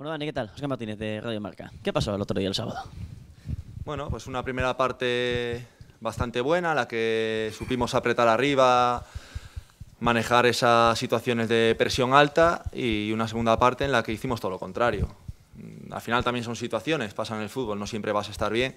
Bueno, Dani, ¿qué tal? Oscar Martínez de Radio Marca. ¿Qué pasó el otro día, el sábado? Bueno, pues una primera parte bastante buena, la que supimos apretar arriba, manejar esas situaciones de presión alta y una segunda parte en la que hicimos todo lo contrario. Al final también son situaciones, pasan en el fútbol, no siempre vas a estar bien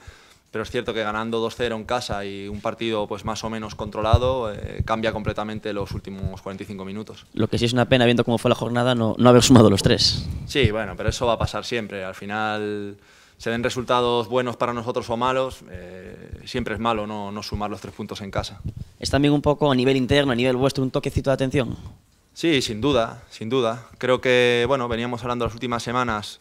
pero es cierto que ganando 2-0 en casa y un partido pues más o menos controlado eh, cambia completamente los últimos 45 minutos. Lo que sí es una pena viendo cómo fue la jornada no, no haber sumado los tres. Sí, bueno, pero eso va a pasar siempre. Al final se den resultados buenos para nosotros o malos, eh, siempre es malo no, no sumar los tres puntos en casa. ¿Es también un poco a nivel interno, a nivel vuestro, un toquecito de atención? Sí, sin duda, sin duda. Creo que, bueno, veníamos hablando las últimas semanas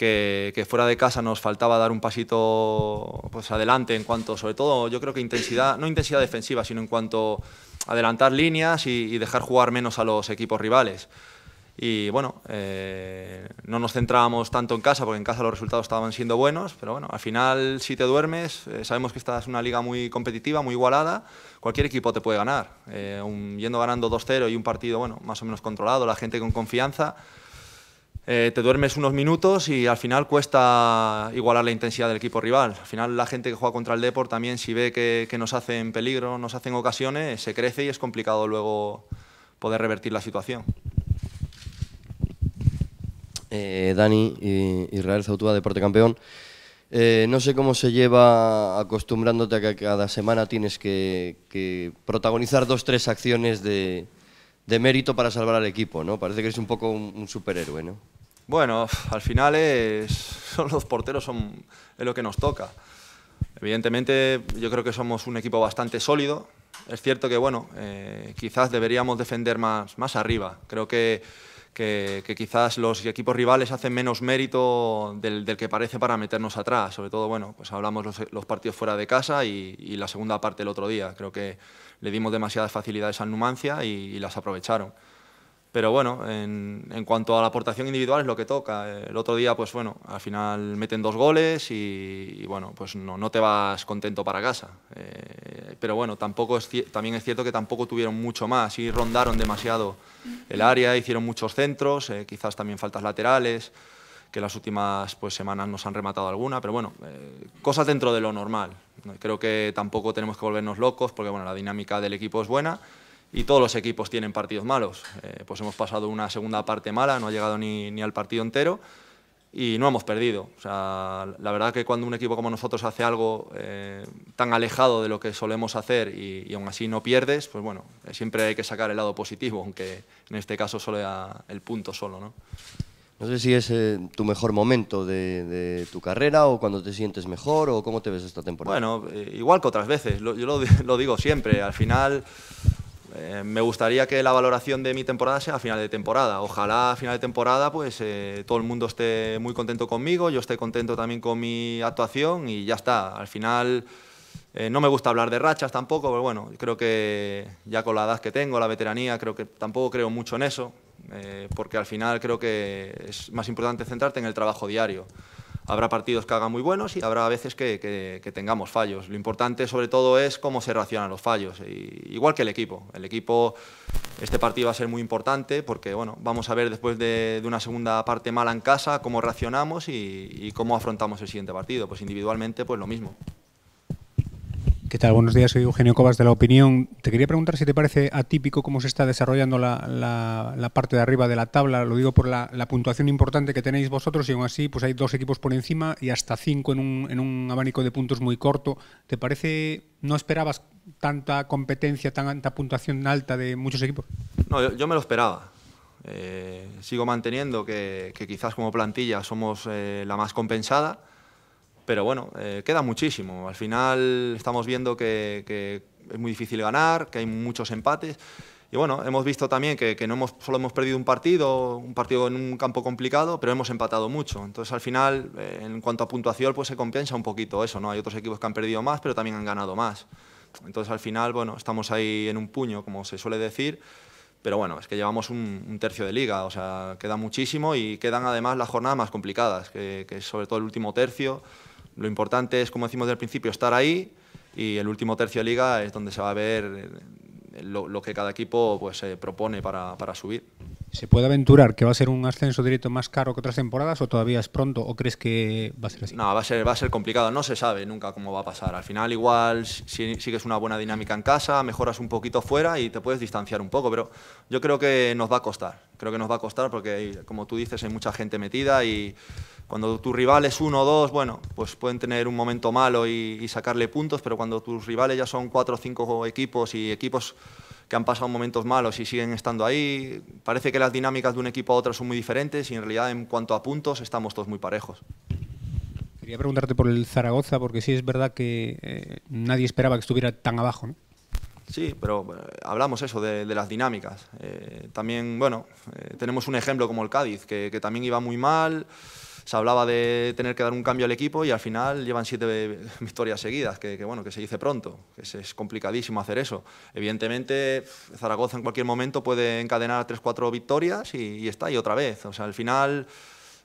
que, fuera de casa nos faltaba dar un pasito pues, adelante en cuanto, sobre todo, yo creo que intensidad, no intensidad defensiva, sino en cuanto adelantar líneas y, dejar jugar menos a los equipos rivales. Y bueno, eh, no nos centrábamos tanto en casa, porque en casa los resultados estaban siendo buenos, pero bueno, al final si te duermes, eh, sabemos que esta es una liga muy competitiva, muy igualada, cualquier equipo te puede ganar. Eh, yendo ganando 2-0 y un partido, bueno, más o menos controlado, la gente con confianza, eh, te duermes unos minutos y al final cuesta igualar la intensidad del equipo rival. Al final la gente que juega contra el Deport también si ve que, nos hacen peligro, nos hacen ocasiones, se crece y es complicado luego poder revertir la situación. Eh, Dani, Israel Zautúa, Deporte Campeón. Eh, no sé cómo se lleva acostumbrándote a que cada semana tienes que, que protagonizar dos, tres acciones de, de mérito para salvar al equipo, ¿no? Parece que eres un poco un, superhéroe, ¿no? Bueno, al final son los porteros son lo que nos toca. Evidentemente, yo creo que somos un equipo bastante sólido. Es cierto que, bueno, eh, quizás deberíamos defender más, más arriba. Creo que, que, quizás los equipos rivales hacen menos mérito del, que parece para meternos atrás. Sobre todo, bueno, pues hablamos los, partidos fuera de casa y, y la segunda parte el otro día. Creo que le dimos demasiadas facilidades a Numancia y, las aprovecharon. Pero bueno, en, cuanto a la aportación individual es lo que toca. El otro día, pues bueno, al final meten dos goles y, bueno, pues no, te vas contento para casa. Eh, pero bueno, tampoco es, también es cierto que tampoco tuvieron mucho más y rondaron demasiado el área, hicieron muchos centros, eh, quizás también faltas laterales que las últimas pues, semanas nos han rematado alguna, pero bueno, eh, cosas dentro de lo normal. Creo que tampoco tenemos que volvernos locos porque bueno, la dinámica del equipo es buena y todos los equipos tienen partidos malos. Eh, pues hemos pasado una segunda parte mala, no ha llegado ni, al partido entero y no hemos perdido. O sea, la verdad que cuando un equipo como nosotros hace algo eh, tan alejado de lo que solemos hacer y, aún así no pierdes, pues bueno, siempre hay que sacar el lado positivo, aunque en este caso solo el punto solo, ¿no? No sé si es eh, tu mejor momento de, tu carrera o cuando te sientes mejor o cómo te ves esta temporada. Bueno, eh, igual que otras veces, yo lo, digo siempre, al final eh, me gustaría que la valoración de mi temporada sea a final de temporada. Ojalá a final de temporada pues todo el mundo esté muy contento conmigo, yo esté contento también con mi actuación y ya está. Al final... no me gusta hablar de rachas tampoco, pero bueno, creo que ya con la edad que tengo, la veteranía, creo que tampoco creo mucho en eso. Eh, porque al final creo que es más importante centrarte en el trabajo diario. Habrá partidos que hagan muy buenos y habrá veces que, tengamos fallos. Lo importante sobre todo es cómo se reaccionan los fallos, igual que el equipo. El equipo, este partido va a ser muy importante porque bueno, vamos a ver después de, una segunda parte mala en casa cómo reaccionamos y, y, cómo afrontamos el siguiente partido. Pues individualmente pues lo mismo. ¿Qué tal? Buenos días, soy Eugenio Cobas de La Opinión. Te quería preguntar si te parece atípico cómo se está desarrollando la, parte de arriba de la tabla. Lo digo por la, puntuación importante que tenéis vosotros y aún así pues hay dos equipos por encima y hasta cinco en un, abanico de puntos muy corto. ¿Te parece, no esperabas tanta competencia, tanta puntuación alta de muchos equipos? No, yo, me lo esperaba. Eh, sigo manteniendo que, quizás como plantilla somos eh, la más compensada pero bueno, eh, queda muchísimo. Al final estamos viendo que, es muy difícil ganar, que hay muchos empates. Y bueno, hemos visto también que, no solo hemos perdido un partido, un partido en un campo complicado, pero hemos empatado mucho. Entonces al final, eh, en cuanto a puntuación, pues se compensa un poquito eso, ¿no? Hay otros equipos que han perdido más, pero también han ganado más. Entonces al final, bueno, estamos ahí en un puño, como se suele decir, pero bueno, es que llevamos un, tercio de liga, o sea, queda muchísimo y quedan además las jornadas más complicadas, que, que es sobre todo el último tercio, lo importante es, como decimos el principio, estar ahí y el último tercio de liga es donde se va a ver eh, lo, que cada equipo pues, eh, propone para subir. ¿Se puede aventurar que va a ser un ascenso directo más caro que otras temporadas o todavía es pronto o crees que va a ser así? No, va a ser, va a ser complicado, no se sabe nunca cómo va a pasar. Al final igual si, sigues una buena dinámica en casa, mejoras un poquito fuera y te puedes distanciar un poco, pero yo creo que nos va a costar, creo que nos va a costar porque como tú dices hay mucha gente metida y cuando tu rival es uno o dos, bueno, pues pueden tener un momento malo y, y sacarle puntos, pero cuando tus rivales ya son cuatro o cinco equipos y equipos que han pasado momentos malos y siguen estando ahí. Parece que las dinámicas de un equipo a otro son muy diferentes y en realidad en cuanto a puntos estamos todos muy parejos. Quería preguntarte por el Zaragoza, porque sí es verdad que eh, nadie esperaba que estuviera tan abajo. Sí, pero eh, hablamos eso de, las dinámicas. Eh, también, bueno, tenemos un ejemplo como el Cádiz, que también iba muy mal se hablaba de tener que dar un cambio al equipo y al final llevan siete victorias seguidas, que, bueno, que se dice pronto, que es, complicadísimo hacer eso. Evidentemente, Zaragoza en cualquier momento puede encadenar tres, cuatro victorias y, está, y otra vez. O sea, al final...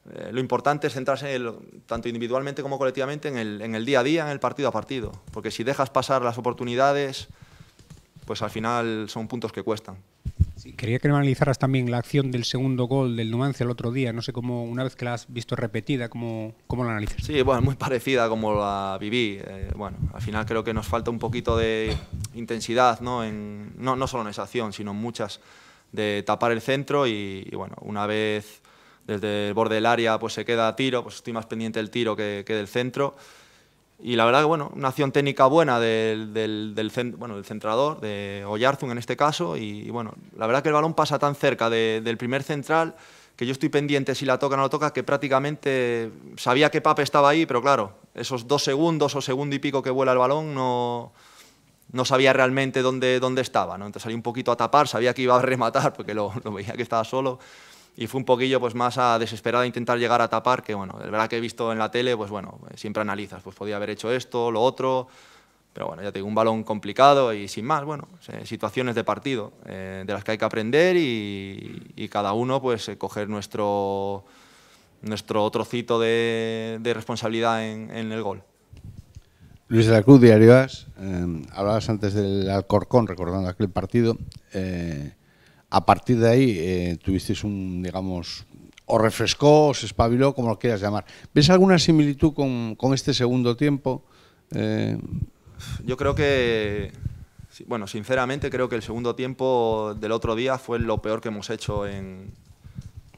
Eh, lo importante es centrarse tanto individualmente como colectivamente en el, en el, día a día, en el partido a partido, porque si dejas pasar las oportunidades, pues al final son puntos que cuestan quería que me analizaras también la acción del segundo gol del Numancia el otro día. No sé cómo, una vez que la has visto repetida, cómo, cómo la analizas. Sí, bueno, muy parecida como la viví. Eh, bueno, al final creo que nos falta un poquito de intensidad, ¿no? En, no, solo en esa acción, sino en muchas, de tapar el centro y, bueno, una vez desde el borde del área pues se queda a tiro, pues estoy más pendiente del tiro que, que del centro. Y la verdad que, bueno, una acción técnica buena del, centrador, de Oyarzun en este caso, y, bueno, la verdad que el balón pasa tan cerca del primer central que yo estoy pendiente si la toca o no la toca, que prácticamente sabía que Pape estaba ahí, pero claro, esos dos segundos o segundo y pico que vuela el balón no, no sabía realmente dónde, dónde estaba, ¿no? Entonces salí un poquito a tapar, sabía que iba a rematar porque lo, lo veía que estaba solo, y fue un poquillo pues más a desesperada intentar llegar a tapar que bueno, el verdad que he visto en la tele, pues bueno, eh, siempre analizas, pues podía haber hecho esto, lo otro, pero bueno, ya tengo un balón complicado y sin más, bueno, eh, situaciones de partido eh, de las que hay que aprender y, cada uno pues coger nuestro, nuestro trocito de, de responsabilidad en, el gol. Luis de la Cruz, Diario As, hablabas antes del Alcorcón, recordando aquel partido. A partir de ahí eh, tuvisteis un, digamos, o refrescó, se espabiló, como lo quieras llamar. ¿Ves alguna similitud con, este segundo tiempo? Eh, Yo creo que, bueno, sinceramente creo que el segundo tiempo del otro día fue lo peor que hemos hecho en,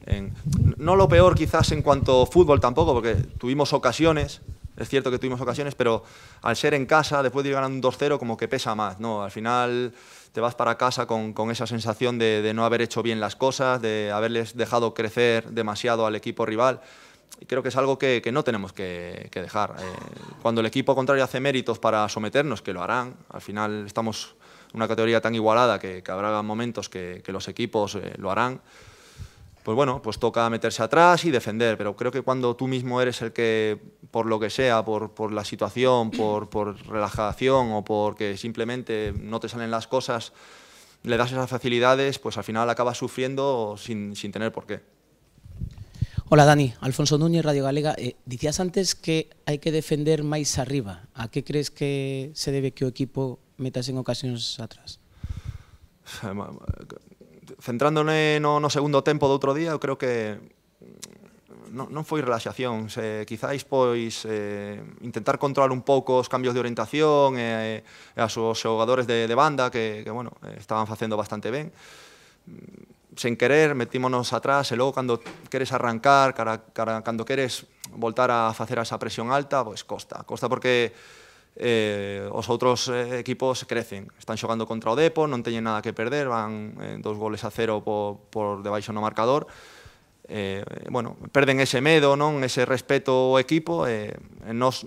en... no lo peor quizás en cuanto a fútbol tampoco, porque tuvimos ocasiones, es cierto que tuvimos ocasiones, pero al ser en casa, después de ir ganando un 2-0, como que pesa más. ¿no? Al final te vas para casa con, esa sensación de, no haber hecho bien las cosas, de haberles dejado crecer demasiado al equipo rival. Y creo que es algo que, no tenemos que, dejar. Eh, cuando el equipo contrario hace méritos para someternos, que lo harán, al final estamos en una categoría tan igualada que, habrá momentos que, los equipos eh, lo harán pues bueno, pues toca meterse atrás y defender, pero creo que cuando tú mismo eres el que, por lo que sea, por, la situación, por, relajación o porque simplemente no te salen las cosas, le das esas facilidades, pues al final acabas sufriendo sin, tener por qué. Hola Dani, Alfonso Núñez, Radio Galega. Eh, decías antes que hay que defender más arriba. ¿A qué crees que se debe que el equipo metas en ocasiones atrás? centrándome no, no segundo tempo do outro día, eu creo que non, non foi relaxación, se, quizáis pois eh, intentar controlar un pouco os cambios de orientación e, e as os xogadores de, de banda que, que bueno, estaban facendo bastante ben. Sen querer, metímonos atrás e logo cando queres arrancar, cara, cara, cando queres voltar a facer esa presión alta, pois costa. Costa porque eh, os outros eh, equipos crecen. Están xogando contra o Depo, non teñen nada que perder, van eh, dous goles a cero por, por debaixo no marcador, eh, bueno, perden ese medo, non ese respeto ao equipo, e eh, nos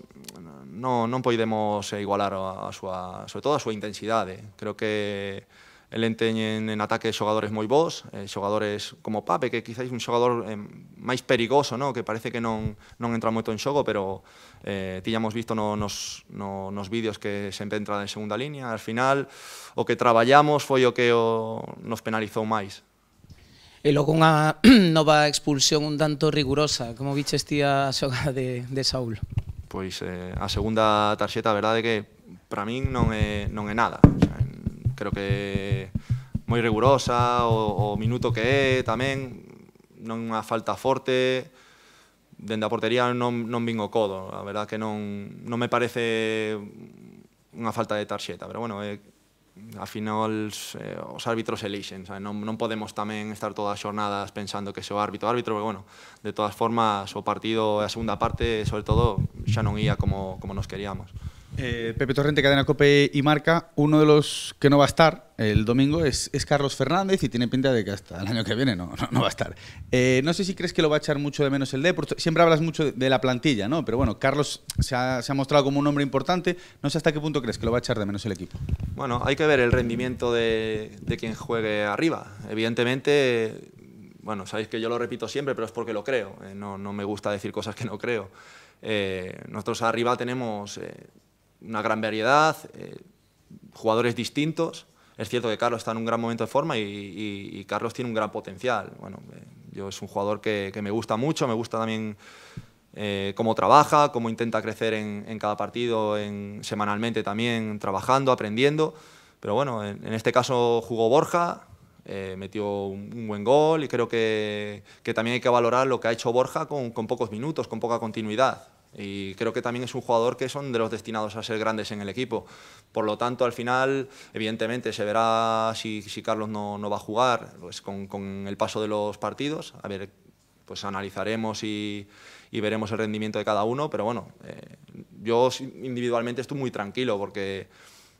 non, non podemos igualar a, a súa, sobre todo a súa intensidade. Creo que El teñen en ataque xogadores moi bons, eh, xogadores como Pape, que quizáis un xogador eh, máis perigoso, no? que parece que non, non entra moito en xogo, pero eh, tiñamos visto no, nos, no, nos vídeos que sempre entra en segunda línea. Al final, o que traballamos foi o que o, nos penalizou máis. E logo unha nova expulsión un tanto rigurosa. Como viches ti a xogada de, de Saúl? Pois eh, a segunda tarxeta, a verdade que para min non é, non é nada creo que moi rigurosa, o, o minuto que é tamén, non unha falta forte, dende a portería non, non vin o codo, a verdad que non, non me parece unha falta de tarxeta, pero bueno, eh, a final eh, os árbitros elixen, sabe? Non, non podemos tamén estar todas as xornadas pensando que se o árbitro árbitro, pero bueno, de todas formas o partido e a segunda parte, sobre todo, xa non ía como, como nos queríamos. Eh, Pepe Torrente, Cadena Cope y Marca. Uno de los que no va a estar el domingo es, Carlos Fernández y tiene pinta de que hasta el año que viene no, va a estar. Eh, no sé si crees que lo va a echar mucho de menos el deporte Siempre hablas mucho de, la plantilla, ¿no? Pero bueno, Carlos se ha, mostrado como un hombre importante. No sé hasta qué punto crees que lo va a echar de menos el equipo. Bueno, hay que ver el rendimiento de, quien juegue arriba. Evidentemente, bueno, sabéis que yo lo repito siempre, pero es porque lo creo. Eh, no, no, me gusta decir cosas que no creo. nosotros arriba tenemos una gran variedad, eh, jugadores distintos. Es cierto que Carlos está en un gran momento de forma y, Carlos tiene un gran potencial. Bueno, eh, yo es un jugador que, me gusta mucho, me gusta también eh, cómo trabaja, cómo intenta crecer en, cada partido, en, semanalmente también, trabajando, aprendiendo. Pero bueno, en, este caso jugó Borja, metió un, buen gol y creo que, que, también hay que valorar lo que ha hecho Borja con, con pocos minutos, con poca continuidad. Y creo que también es un jugador que son de los destinados a ser grandes en el equipo. Por lo tanto, al final, evidentemente, se verá si, si Carlos no, va a jugar pues con, el paso de los partidos. A ver, pues analizaremos y, veremos el rendimiento de cada uno. Pero bueno, eh, yo individualmente estoy muy tranquilo porque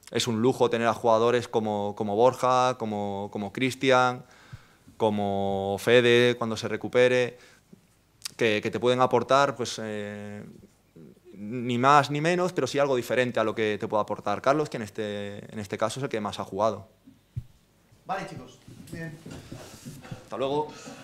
es un lujo tener a jugadores como, Borja, como, como Cristian, como Fede cuando se recupere que, te pueden aportar, pues, eh, ni más ni menos, pero sí algo diferente a lo que te puede aportar Carlos, que en este, en este caso es el que más ha jugado. Vale, chicos. Hasta luego.